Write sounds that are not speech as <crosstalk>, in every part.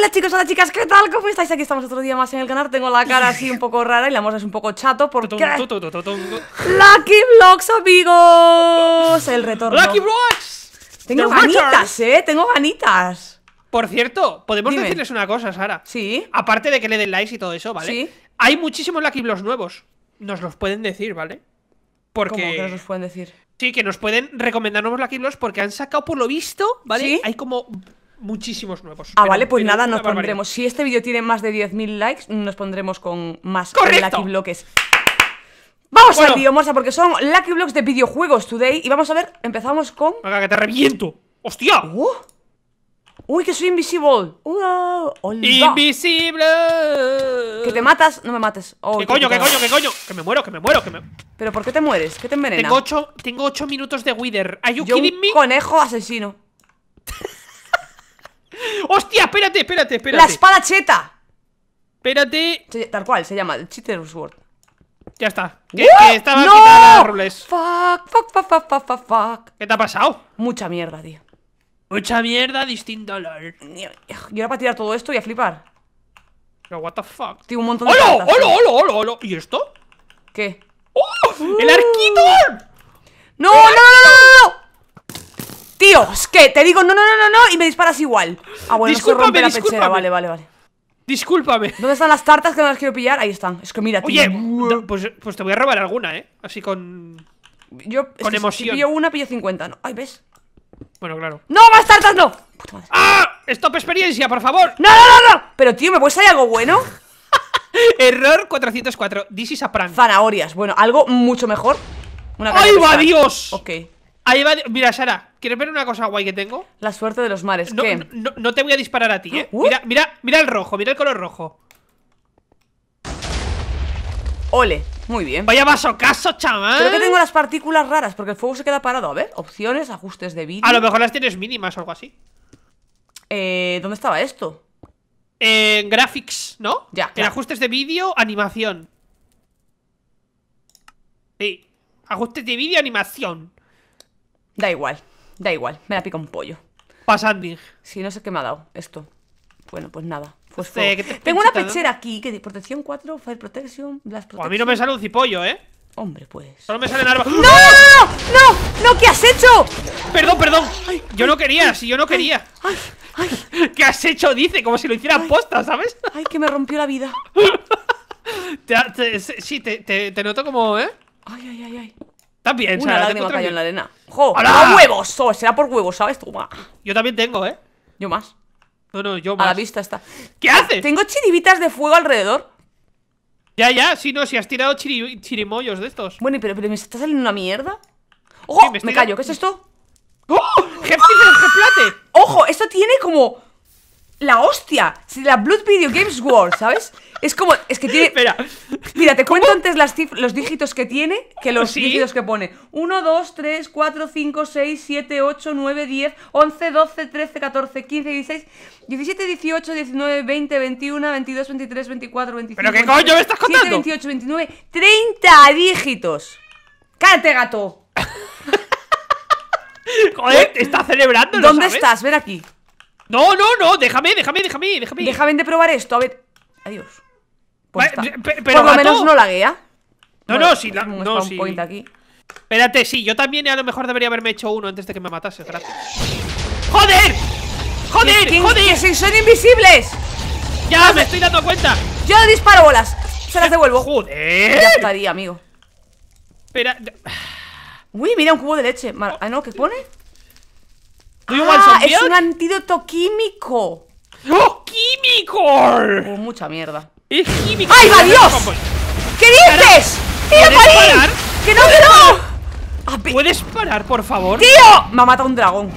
Hola chicos, hola chicas, ¿qué tal? ¿Cómo estáis? Aquí estamos otro día más en el canal Tengo la cara así un poco rara y la moza es un poco chato porque... ¡Lucky Vlogs, amigos! El retorno ¡Lucky Vlogs! Tengo ganitas, eh, tengo ganitas Por cierto, podemos decirles una cosa, Sara Sí Aparte de que le den likes y todo eso, ¿vale? Sí Hay muchísimos Lucky Vlogs nuevos Nos los pueden decir, ¿vale? Porque... ¿Cómo que nos los pueden decir? Sí, que nos pueden recomendar nuevos Lucky Vlogs porque han sacado por lo visto, ¿vale? ¿Sí? Hay como muchísimos nuevos. Ah, vale, pues nada, nos pondremos. Si este vídeo tiene más de 10.000 likes, nos pondremos con más Correcto. Lucky Bloques. Vamos a al lío, Morsa, porque son Lucky Blocks de videojuegos today. Y vamos a ver, empezamos con. Venga, que te reviento. ¡Hostia! Uh. ¡Uy, que soy invisible! ¡Invisible! Que te matas, no me mates. Oh, ¿Qué coño, qué coño, qué coño? Que me muero, que me muero, que me. ¿Pero por qué te mueres? ¿Qué te envenena? Tengo 8 ocho minutos de Wither. ¿Are conejo asesino. ¡Hostia! Espérate, espérate, espérate. La espada cheta. Espérate. Tal cual, se llama el Cheater Sword. Ya está. Que, que estaba quitada Fuck, fuck, fuck, fuck, fuck, fuck, ¿Qué te ha pasado? Mucha mierda, tío. Mucha mierda, distinto dolor. Yo ahora para tirar todo esto y a flipar. Pero what the fuck. Tío, un montón de ¡Holo! ¡Holo, holo, holo, holo! ¿Y esto? ¿Qué? ¡Oh! ¡El uh. arquito! ¡No, no, no, no, no! Tío, es que Te digo no, no, no, no, no y me disparas igual. Ah, bueno, se la pechera, vale, vale, vale. Discúlpame. ¿Dónde están las tartas que no las quiero pillar? Ahí están. Es que mira, tío. Oye, pues, pues, te voy a robar alguna, ¿eh? Así con. Yo. Con emoción. Si pillo una, pillo 50. ¿no? Ay, ¿ves? Bueno, claro. ¡No, más tartas no! ¡Ah! ¡Stop experiencia, por favor! ¡No, no, no, Pero, tío, ¿me puedes salir algo bueno? <laughs> Error 404. This is a prank. Zanahorias. Bueno, algo mucho mejor. ¡Ay, va, Dios! Ok. Ahí va. Mira, Sara, ¿quieres ver una cosa guay que tengo? La suerte de los mares. No, te voy a disparar a ti, ¿eh? Uh. Mira, mira, el rojo, mira el color rojo. Ole, muy bien. Vaya vaso caso, chaval. Creo que tengo las partículas raras porque el fuego se queda parado. A ver, opciones, ajustes de vídeo. A lo mejor las tienes mínimas o algo así. Eh, ¿Dónde estaba esto? En eh, graphics, ¿no? Ya. En ajustes de vídeo, animación. Sí. Ajustes de vídeo, animación. Da igual, da igual, me la pica un pollo. Pasanding. Sí, no sé qué me ha dado esto. Bueno, pues nada. Pues tengo una pechera aquí que dice protección 4, fire protection, blast protection. a mí no me sale un cipollo, ¿eh? Hombre, pues. Solo me sale no, no! ¡No! ¿Qué has hecho? Perdón, perdón. yo no quería, sí, yo no quería. <laughs> ¿Qué has hecho? Dice, como si lo hiciera posta, ¿sabes? Ay, que me rompió la vida. <laughs> te, sí, te, noto como, ¿eh? Ay, ay, ay, ay. Está bien, Una lágrima cayó en la arena. Ojo, ¡A huevos! Oh, será por huevos, ¿sabes? Toma. Yo también tengo, ¿eh? Yo más. No, no, yo más. A la vista está. ¿Qué haces? Tengo chiribitas de fuego alrededor. Ya, ya, si no, si has tirado chirimollos de estos. Bueno, pero, pero me está saliendo una mierda. ¡Ojo! me, callo, ¿qué es esto? ¡Oh! plate! ¡Ojo! Esto tiene como la hostia. Si la Blood Video Games World, ¿sabes? Es como, es que tiene. Espera. Mira, te cuento antes las los dígitos que tiene que los dígitos que pone: 1, 2, 3, 4, 5, 6, 7, 8, 9, 10, 11, 12, 13, 14, 15, 16, 17, 18, 19, 20, 21, 22, 23, 24, 25. ¿Pero qué coño me estás contando? 28, 29, 30 dígitos. ¡Cállate, gato! <laughs> Joder, te está celebrando, ¿Dónde estás? Ven aquí. No, no, no, déjame, déjame, déjame, déjame. Déjame de probar esto, a ver. Adiós. Pues pero, Por lo menos no laguea. No, no, no si la. no, si... aquí. Espérate, sí, yo también a lo mejor debería haberme hecho uno antes de que me matase, gracias. ¡Joder! ¡Joder! ¡Joder! ¡Que son invisibles! ¡Ya! ¡Me estoy dando cuenta! Yo disparo bolas. Se las devuelvo. ¡Joder! Ya estaría, amigo. Espera. Uy, mira un cubo de leche. Oh. Ah, no, ¿qué pone? Ah, es un antídoto químico. ¡Oh, químico! Oh, mucha mierda. Es químico. ¡Ay, va Dios! Pues, ¿Qué dices? ¡Tío, parar? ¡Que no, que no! ¿Puedes parar, por favor? ¡Tío! Me ha matado un dragón.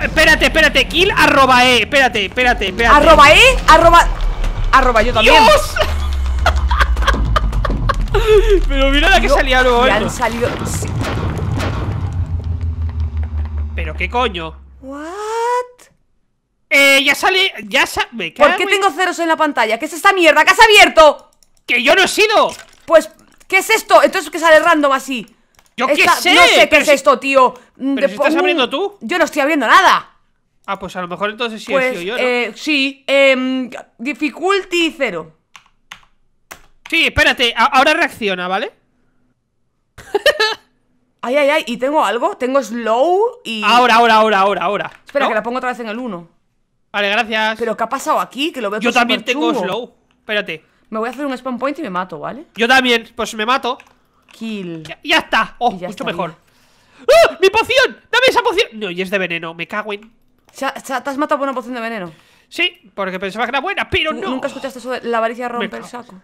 Espérate, espérate. Kill arroba E. Espérate, espérate, espérate. ¿Arroba E? Arroba. Arroba yo también. ¡Dios! <laughs> Pero mira la que salía luego. ¿eh? han salido. ¿Pero qué coño? ¿What? Eh, ya sale. Ya sabe ¿Por qué tengo ceros en la pantalla? ¿Qué es esta mierda ¿Qué has abierto? ¡Que yo no he sido! Pues, ¿qué es esto? Entonces, que sale random así? Yo qué sé. No sé qué es esto, tío. Mm, pero estás mm, abriendo tú. Yo no estoy abriendo nada. Ah, pues a lo mejor entonces sí he pues, yo, eh, sí. Eh, difficulty cero. Sí, espérate, ahora reacciona, ¿vale? <laughs> Ay, ay, ay, ¿y tengo algo? Tengo slow y... Ahora, ahora, ahora, ahora, ahora. Espera, que la pongo otra vez en el 1. Vale, gracias. Pero ¿qué ha pasado aquí? Que lo veo Yo también tengo slow. Espérate. Me voy a hacer un spawn point y me mato, ¿vale? Yo también, pues me mato. Kill. Ya, está. Oh, mucho mejor. ¡Ah! ¡Mi poción! ¡Dame esa poción! No, y es de veneno, me cago en. ¿Te has matado por una poción de veneno? Sí, porque pensaba que era buena, pero no. Nunca escuchaste eso de la avaricia rompe el saco.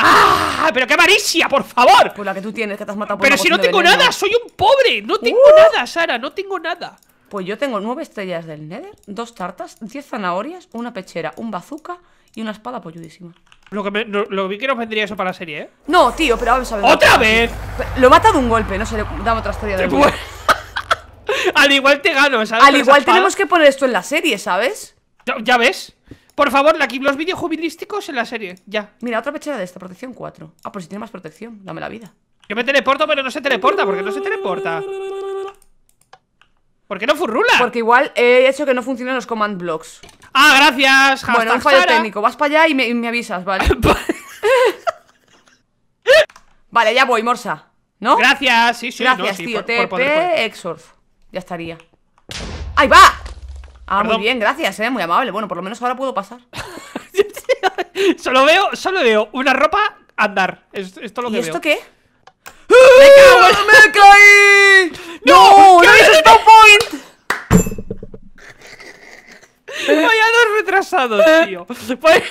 ¡Ah! ¡Pero qué avaricia, por favor! Pues la que tú tienes, que te has matado por Pero si no tengo nada, soy un pobre. No tengo uh. nada, Sara, no tengo nada. Pues yo tengo nueve estrellas del Nether, dos tartas, diez zanahorias, una pechera, un bazooka y una espada polludísima. Lo que, me, lo, que no vendría eso para la serie, ¿eh? No, tío, pero vamos a ver. ¡Otra vez! Lo mata de un golpe, no se le da otra estrella de golpe. <laughs> Al igual te gano, ¿sabes? Al igual tenemos que poner esto en la serie, ¿sabes? ya ves. Por favor, la, los vídeos jubilísticos en la serie, ya. Mira, otra pechera de esta, protección 4. Ah, pues si tiene más protección, dame la vida. Yo me teleporto, pero no se teleporta, porque no se teleporta. ¿Por qué no furrula? Porque igual he hecho que no funcionen los command blocks. Ah, gracias. bueno, un fallo técnico. Vas para allá y me, avisas, ¿vale? <laughs> vale, ya voy, Morsa. ¿No? Gracias, sí, sí. Gracias, no, sí, tío. Exorf. Ya estaría. ¡Ahí va! Ah, muy bien, gracias, eh, muy amable. Bueno, por lo menos ahora puedo pasar. <laughs> solo veo, solo veo una ropa andar. esto lo que ¿Y esto qué? ¡Me ¡Ah! cago! ¡Me caí! <laughs> ¡No! ¡No, es stop point! Vaya dos retrasados, <laughs> tío. Vaya...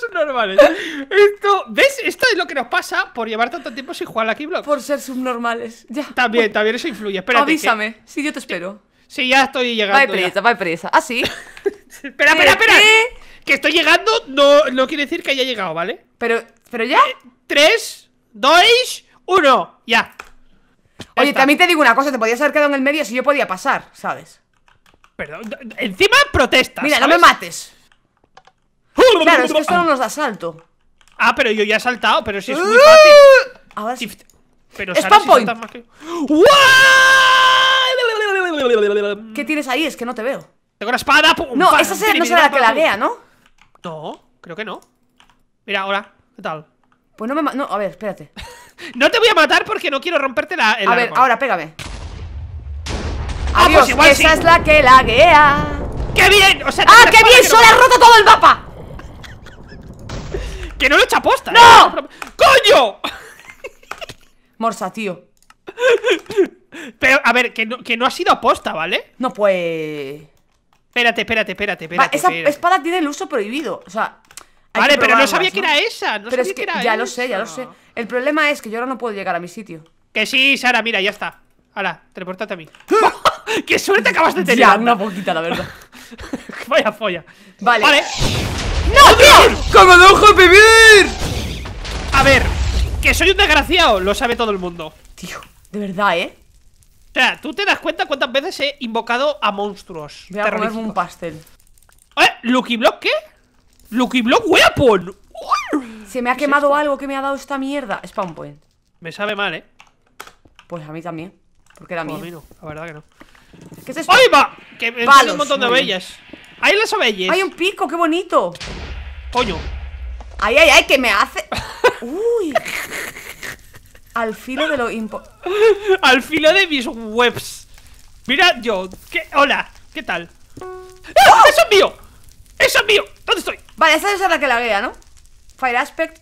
dos normales. Esto nos pasa por llevar tanto tiempo sin jugar aquí Keyblock. Por ser subnormales. Ya. También, también eso influye. Espérate. Avísame. si Sí, yo te espero. Sí, ya estoy llegando. Vaya presa, vaya presa. ¿Ah, sí? <laughs> espera, espera, espera. Que estoy llegando no, quiere decir que haya llegado, ¿vale? Pero, pero ya. 3, 2, 1, Ya. Oye, también te digo una cosa, te podías haber quedado en el medio si yo podía pasar, ¿sabes? Perdón, encima protestas. Mira, no me mates. claro, esto no nos da salto. Ah, pero yo ya he saltado, pero si es muy ¡Ah! fácil. Ahora sí. Pero point. ¿Qué tienes ahí? Es que no te veo. Tengo una espada. no, esa no será la que laguea, ¿no? No, creo que no. Mira, ahora, ¿qué tal? Pues no me no, a ver, espérate. <laughs> no te voy a matar porque no quiero romperte la. El a ver, ahora pégame. Ah, pues igual esa es la que laguea. ¡Qué bien! ¡Ah, qué bien! ¡Solo ha ha roto todo el mapa! ¡Que no lo he hecho aposta! ¡No! ¡Coño! Morsa, tío. Pero, a ver, que no, ha sido aposta, ¿vale? No, pues... Espérate, espérate, espérate, espérate. esa espada tiene el uso prohibido, o sea... Vale, pero no sabía que era esa, no pero sabía que, era Ya lo sé, ya lo sé. El problema es que yo ahora no puedo llegar a mi sitio. Que sí, Sara, mira, ya está. Ahora, teleportate a mí. <laughs> ¡Qué suerte acabas de tener! Ya, una boquita, la verdad. <laughs> Vaya folla. Vale. Vale. ¡No, ¡Cómo dejo vivir! A ver, que soy un desgraciado, lo sabe todo el mundo. Tío, de verdad, ¿eh? O sea, ¿tú te das cuenta cuántas veces he invocado a monstruos? Voy a ponerme un pastel. ¿Eh? ¿Lucky Block qué? ¿Lucky Block Weapon? Se me ha quemado algo que me ha dado esta mierda. Spawn point. Me sabe mal, ¿eh? Pues a mí también. Porque era pues mío. No, la verdad que no. ¿Qué ¡Ay, va! Que me un montón de bellas. ¡Ahí las ovejas! ¡Hay un pico! ¡Qué bonito! ¡Coño! ¡Ay, ay, ay! ay que me hace? <laughs> ¡Uy! Al filo de lo impo... Al filo de mis webs. Mira yo. ¿Qué? Hola, ¿qué tal? ¡Eh! ¡Oh! ¡Eso es mío! ¡Eso es mío! ¿Dónde estoy? Vale, esa es la que la vea, ¿no? Fire Aspect.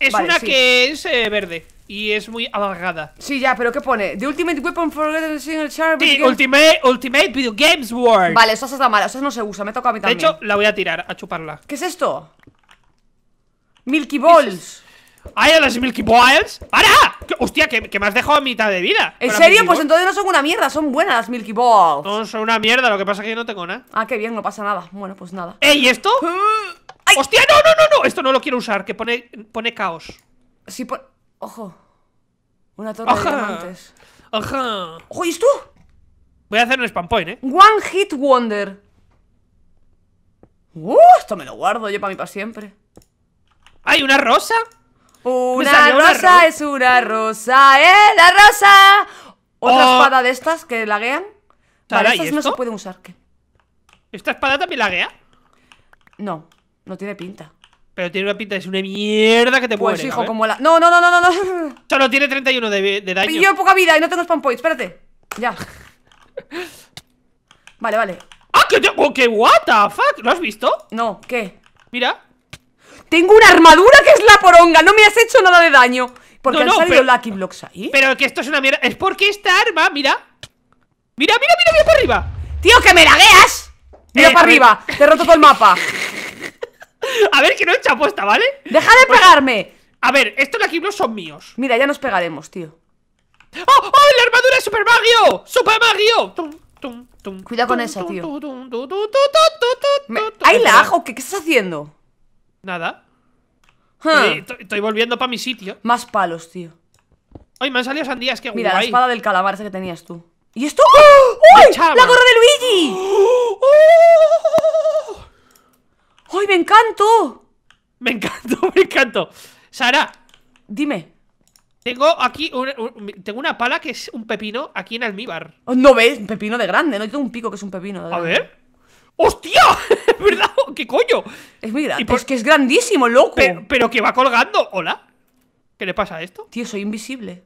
Es una que es eh, verde y es muy alargada. Sí, ya, pero ¿qué pone? The Ultimate Weapon for the Single Charm. Sí, Ultimate, Ultimate Video Games World. Vale, eso la mala eso no se usa, me toca a mí también. De hecho, la voy a tirar, a chuparla. ¿Qué es esto? Milky Balls. ¡Ay, las Milky Balls! ¡Para! ¡Hostia, que, me has dejado a mitad de vida! ¿En serio? Pues entonces no son una mierda, son buenas las Milky Balls. No son una mierda, lo que pasa es que yo no tengo nada. Ah, qué bien, no pasa nada. Bueno, pues nada. ¡Ey, esto! ¡Hostia, no, no, no, no! Esto no lo quiero usar, que pone, pone caos. Sí, pone. Ojo. Una torre de diamantes. Ojo, ¿y esto? Voy a hacer un spam point, ¿eh? One hit wonder. Uh, esto me lo guardo yo para mí para siempre. ¡Hay una rosa! Una rosa es una rosa, ¡eh! ¡La rosa! Otra oh. espada de estas que laguean. Vale, estas no se pueden usar. ¿Esta espada también laguea? No, no tiene pinta. Pero tiene una pinta es una mierda que te pues hijo, eh? como la... No, no, no, no, no, no. Solo tiene 31 de, de daño. Y yo poca vida y no tengo spam points, espérate. Ya. Vale, vale. ¡Ah, que tengo, oh, ¡Qué what the fuck! ¿Lo has visto? No, ¿qué? Mira. Tengo una armadura que es la poronga. No me has hecho nada de daño. Porque no, han salido Lucky Blocks ahí. Pero que esto es una mierda. Es porque esta arma, mira. Mira, mira, mira, mira para arriba. Tío, que me lagueas. Mira eh, para arriba. Te he roto todo el mapa. <laughs> A ver, que no he hecho apuesta, ¿vale? ¡Deja de pues, pegarme! A ver, estos de aquí son míos. Mira, ya nos pegaremos, tío. ¡Oh! ¡La armadura de Super Mario! ¡Super Mario! Cuidado con esa, tío. ¡Ay, la ajo! qué? estás haciendo? Nada. Estoy, volviendo para mi sitio. Más palos, tío. Ay, me han salido sandías, ¡Qué guay. Mira, la espada del calamar ese que tenías tú. ¿Y esto? ¡Oh! ¡Uy! ¡La gorra de Luigi! ¡Oh! ¡Ay, me encanto! Me encanto, <laughs> me encanto. Sara. Dime. Tengo aquí un, tengo una pala que es un pepino aquí en almíbar. Oh, no ves, un pepino de grande, no tengo un pico que es un pepino. A ver. ¡Hostia! <laughs> verdad? Oh, ¿Qué coño? Es muy grande. Pues Es que es grandísimo, loco. Pero, que va colgando. ¿Hola? ¿Qué le pasa a esto? Tío, soy invisible.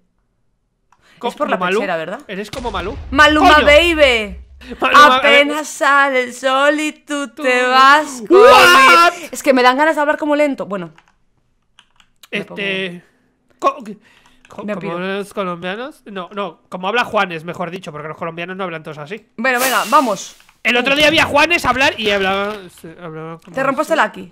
es por la Malú? ¿verdad? Eres como Malú. ¡Maluma, baby! Eh, Apenas sale el sol y tú, te vas. Con Es que me dan ganas de hablar como lento. Bueno. Este. ¿Cómo, los colombianos. No, no, como habla Juanes, mejor dicho, porque los colombianos no hablan todos así. Bueno, venga, vamos. El otro día vi a Juanes hablar y hablaba. te rompiste el aquí.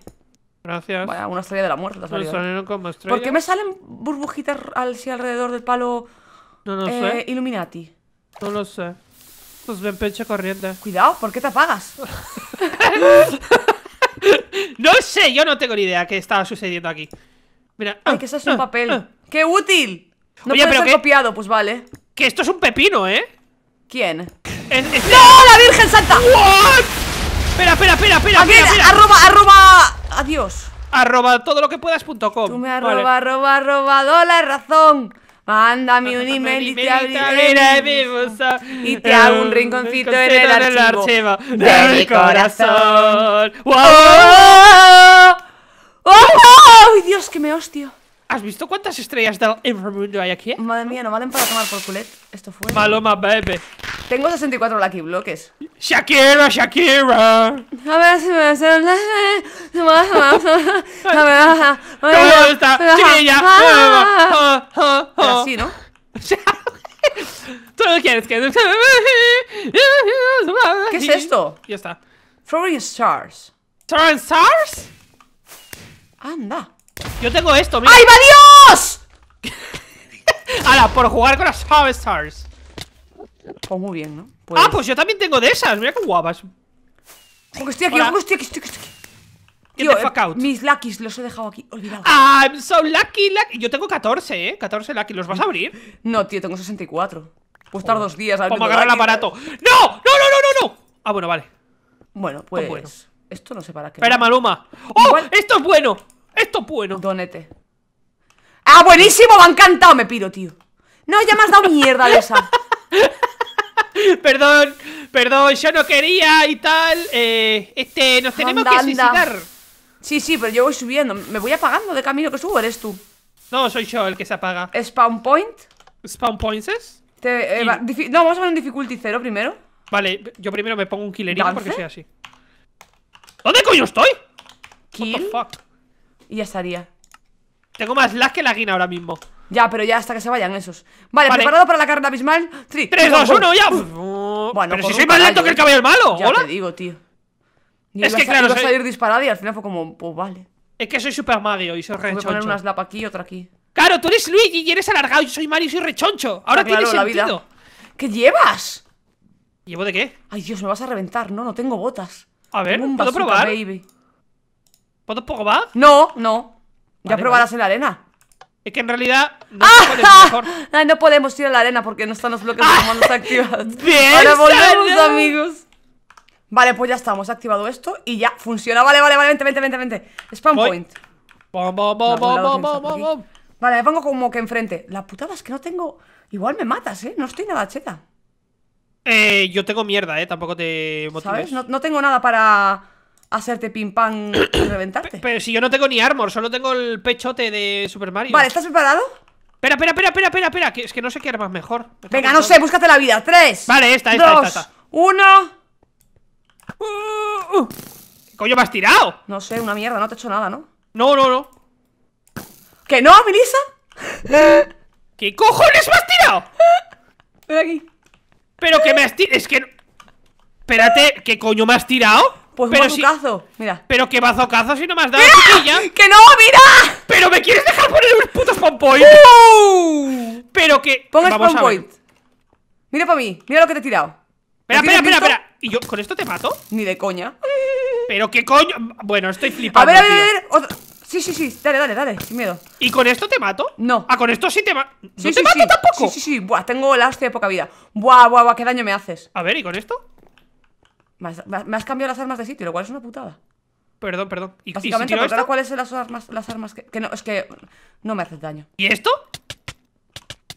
Gracias. Vaya, una estrella de la muerte. ¿Por qué me salen burbujitas así alrededor del palo no, lo sé. Eh, Illuminati? No lo sé. Pues ven, pecho corriente. Cuidado, ¿por qué te apagas? <laughs> no sé, yo no tengo ni idea qué estaba sucediendo aquí. Mira. Ay, ah, que eso es un ah, papel. Ah. ¡Qué útil! No pero ser copiado, pues vale. Que esto es un pepino, ¿eh? ¿Quién? ¡No! ¡La Virgen Santa! ¿What? Espera, espera, espera, espera, Arroba, arroba. Adiós. Arroba todo lo que puedas.com. Tú me arroba, arroba, arroba, razón. Mándame un email y te abriré Y te hago un eh, rinconcito en el archivo, de mi corazón. ¡Wow! ¡Oh! ¡Oh! ¡Ay, Dios, que me hostio! ¿Has visto cuántas estrellas del inframundo hay aquí? Eh? Madre mía, no valen para tomar por culet. Esto fue. Maloma, bebé. Tengo 64 Lucky Bloques. Shakira, Shakira. A ver si me ¿Cómo está? Así, ¿no? <laughs> Tú no quieres ¿Qué es esto? Ya está. Throwing Stars. Anda. Yo tengo esto, mira. ¡Ay, va Dios! Ahora, <laughs> por jugar con las five Stars. Pues muy bien, ¿no? Ah, pues, pues yo también tengo de esas. Mira qué guapas. Ojo estoy aquí, estoy aquí, estoy aquí. Eh, mis luckies los he dejado aquí, olvidado. I'm so lucky, lucky. Yo tengo 14, ¿eh? 14 lucky. ¿Los vas a abrir? No, tío, tengo 64. Puedo estar dos días al a agarrar el aparato. ¡No! ¡No, no, no, no, Ah, bueno, vale. Bueno, pues. pues esto, no sé para qué. Espera, Maluma. ¡Oh! ¡Esto es bueno! ¡Esto es bueno! Donete. ¡Ah, buenísimo! ¡Me ha encantado! Me piro, tío. No, ya me has dado mierda, de esa <laughs> <laughs> perdón, perdón, yo no quería y tal. Eh, este, nos tenemos que suicidar. Sí, sí, pero yo voy subiendo. Me voy apagando de camino que subo, eres tú. No, soy yo el que se apaga. ¿Spawn point? ¿Spawn points es? Eh, no, vamos a ver un difficulty cero primero. Vale, yo primero me pongo un killerito porque soy así. ¿Dónde coño estoy? What Y ya estaría. Tengo más lag que la guina ahora mismo. Ya, pero ya hasta que se vayan esos. Vale, preparado para la carne abismal. 3, 2, 1, ya. bueno, pero si soy más lento que el caballo malo, ya te digo, tío. es que claro, iba a salir disparado y al final fue como, pues vale. Es que soy Super Mario y soy rechoncho. Voy a poner una slap aquí y otra aquí. Claro, tú eres Luigi y eres alargado, yo soy Mario y soy rechoncho. Ahora ah, tienes sentido. ¿Qué llevas? ¿Llevo de qué? Ay, Dios, me vas a reventar. No, no tengo botas. A ver, ¿puedo probar? Baby. ¿Puedo probar? No, no. ya probarás en la arena. Es que en realidad no ¡Ah! ah no podemos ir a la arena porque no están los bloques de comandos ah, activados. <laughs> Bien, Ahora volvemos, amigos. Vale, pues ya estamos, he activado esto y ya funciona. Vale, vale, vale, vente, vente, vente, vente. Spam point. Vale, me pongo como que enfrente. La putada es que no tengo. Igual me matas, eh. No estoy nada cheta. Eh, yo tengo mierda, eh. Tampoco te motives. ¿Sabes? no tengo nada para hacerte pim pam y reventarte. Pero si yo no tengo ni armor, solo tengo el pechote de Super Mario. Vale, ¿estás preparado? Espera, espera, espera, espera, espera, espera, que es que no sé qué armas mejor. Venga, no sé, búscate la vida. Tres. Vale, esta, esta, dos, esta, Uno. Uh, uh, uh. coño me has tirado? No sé, una mierda, no te he hecho nada, ¿no? No, no, no. ¿Que no, Melissa? <laughs> ¿Qué cojones me has tirado? Ven aquí. Pero que me has tirado. Es que. Espérate, ¿qué coño me has tirado? Pues pero mira. Pero que bazocazo si no me has dado, chiquilla. ¡Que no, mira! ¡Pero me quieres dejar poner un puto spawn point! Uh! Pero que. Ponga spawn point. Mira para mí, mira lo que te he tirado. Espera, espera, espera, espera. ¿Y yo con esto te mato? Ni de coña. Pero qué coño. Bueno, estoy flipando. A ver, a ver, a ver. Sí, sí, sí. Dale, dale, dale. Sin miedo. ¿Y con esto te mato? No. Ah, con esto sí te mato. ¿No te mato tampoco? Sí, sí, sí. Buah, tengo lastre de poca vida. Buah, buah, buah. Qué daño me haces. A ver, ¿y con esto? Me has, cambiado las armas de sitio, lo cual es una putada. Perdón, perdón. ¿Y, Básicamente, ¿y cuáles son las armas, las armas que, que, no, es que no me haces daño. ¿Y esto?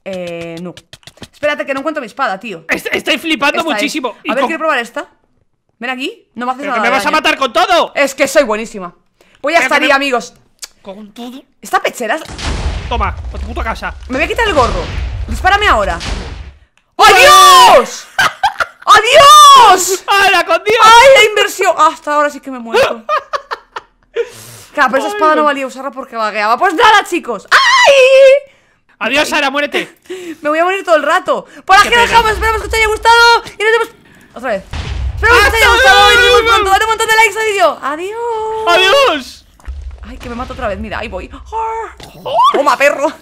Eh, no. Espérate, que no encuentro mi espada, tío. estoy flipando muchísimo. A ver, quiero probar esta. Ven aquí, no me haces Que ¡Me vas a matar con todo! Es que soy buenísima. Voy a salir amigos. ¿Con todo? ¿Esta pechera? Toma, a tu puta casa. Me voy a quitar el gorro. Dispárame ahora. ¡Oh, con Dios! ¡Ay, la inversión! Hasta ahora sí que me muero Claro, pero esa espada no valía usarla porque vagueaba. Pues nada, chicos. ¡Ay! Adiós, Sara, muérete. me voy a morir todo el rato. Por aquí dejamos. Esperamos que os haya gustado. Y nos vemos. Otra vez. Esperamos que os haya gustado. Y un montón de likes al vídeo. Adiós. Adiós. Ay, que me mato otra vez. Mira, ahí voy. ¡Ah! Toma, perro.